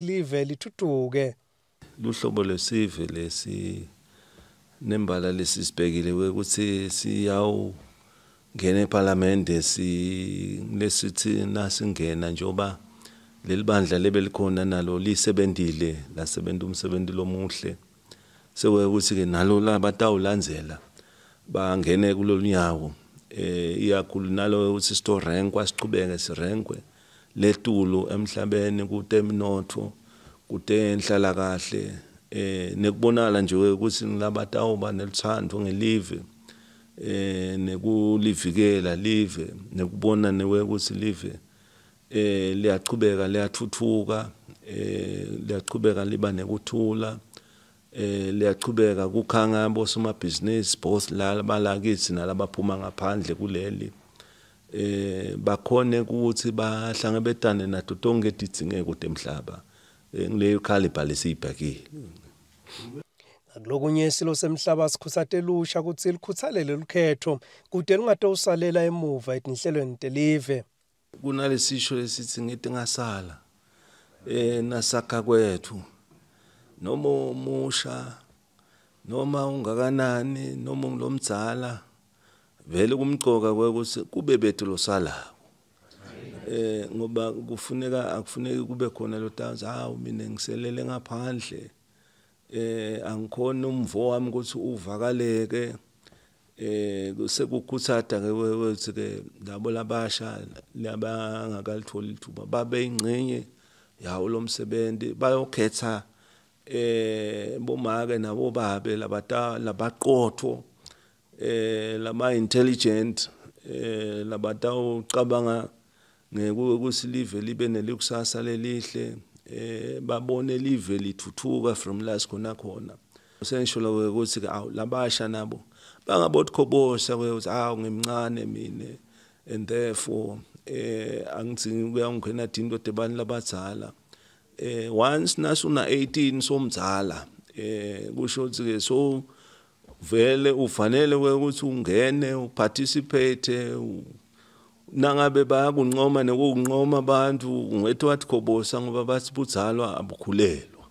live lithuthuke luhlobo lesive lesi nembala lesisibhekile ukuthi siyawu ngene eParliament si lesithi nasingena njoba lelibandla lebelikhona nalo lisebentile lasebenza umsebenzi lomuhle sekuyokuthi ke nalo labatawulandzela bangene kulolu nyawo eh iyakhulu nalo ukuthi sito rank kwasichubeke sirenkwe letulu emhlabeni kutemnotho kutenhlala kahle eh nekubonala nje ukuthi nilabatawuba nelithando ngelive eh nekulivikela live nekubona newe ukuthi live eh liyachubeka liyathuthuka eh liyachubeka liba nekuthula eh liyachubeka kukhanga bosomabhizinisi both laba lakithi nalabaphuma ngaphandle kuleli eh bakhone ukuthi bahlangabetane nato tonke tidzingeko temhlaba eh, ngileyo caliber lesiyibhekile kulokunye silo semhlaba sikhusate lusha ukuthi likhuthalele lukhetho kude lungatosalela emuva etinhlelweni telive kunalesisho lesithi ngithi ngasala eh nasakha kwethu noma umusha noma ungakanani noma ngilomdzala vele kumgcoka kwekuthi kube bethu losalawo eh ngoba kufuneka akufuneki kube khona lo tazi hawu mina ngiselele ngaphandle eh angikhona umvo wami ukuthi uvakaleke eh sekukhuthatha ke wethu ke labo labasha labangakalithola ithuba babe ingcenye yawo lomsebenzi bayokhetha eh bomake nabo babe labata labaqotho eh lama intelligent eh labatawucabanga ngekukusilive libe nelikusasa lelihle eh babone live lithuthuka from last khona khona usensho lo ukuthi awu labasha nabo bangabothobosha ukuthi awu ngimncane mina and therefore eh angidzingi kuyangena dinto debani labadzala eh once nasuna 18 somdzala eh kusho ukuthi ke so vele ufanele ukuthi ungene uparticipate nangabe bayakunqoma nekukunqoma abantu ungethi wathi khobosa ngoba bathi budzalwa abukhulelwa